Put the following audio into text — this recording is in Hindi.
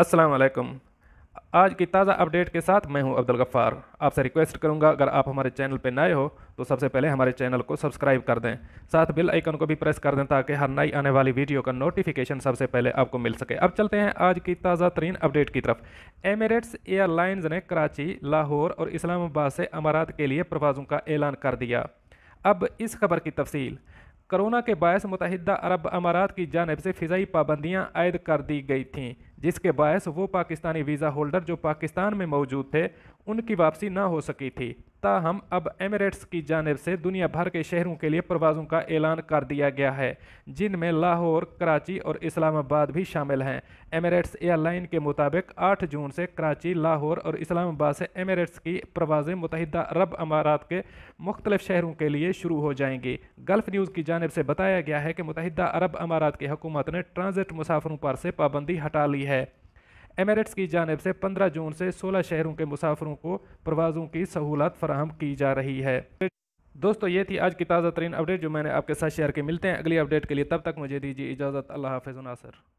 अस्सलाम वालेकुम आज की ताज़ा अपडेट के साथ मैं हूं अब्दुल गफ़ार आपसे रिक्वेस्ट करूंगा अगर आप हमारे चैनल पर नए हो तो सबसे पहले हमारे चैनल को सब्सक्राइब कर दें साथ बिल आइकन को भी प्रेस कर दें ताकि हर नई आने वाली वीडियो का नोटिफिकेशन सबसे पहले आपको मिल सके अब चलते हैं आज की ताज़ा तरीन अपडेट की तरफ एमिरेट्स एयरलाइंस ने कराची लाहौर और इस्लामाबाद से अमारात के लिए प्रवाजों का ऐलान कर दिया अब इस खबर की तफसील कोरोना के बायस मुतहदा अरब अमारात की जानब से फ़िज़ाई पाबंदियाँ आयद कर दी गई थीं जिसके बायस वो पाकिस्तानी वीज़ा होल्डर जो पाकिस्तान में मौजूद थे उनकी वापसी ना हो सकी थी सप्ताह हम अब एमिरेट्स की जानब से दुनिया भर के शहरों के लिए प्रवासों का ऐलान कर दिया गया है जिनमें लाहौर कराची और इस्लामाबाद भी शामिल हैं एमिरेट्स एयरलाइन के मुताबिक 8 जून से कराची लाहौर और इस्लामाबाद से एमिरेट्स की प्रवाजें मुतहदा अरब अमारात के मुख्तलिफ शहरों के लिए शुरू हो जाएंगी गल्फ़ न्यूज़ की जानब से बताया गया है कि मुतहदा अरब अमारात की हुकूमत ने ट्रांज़िट मुसाफरों पर से पाबंदी हटा ली है एमरेट्स की जानब से 15 जून से 16 शहरों के मुसाफरों को प्रवाजों की सहूलत फराहम की जा रही है दोस्तों ये थी आज की ताज़ा तरीन अपडेट जो मैंने आपके साथ शेयर की मिलते हैं अगली अपडेट के लिए तब तक मुझे दीजिए इजाज़त अल्लाह हाफिज़ नासर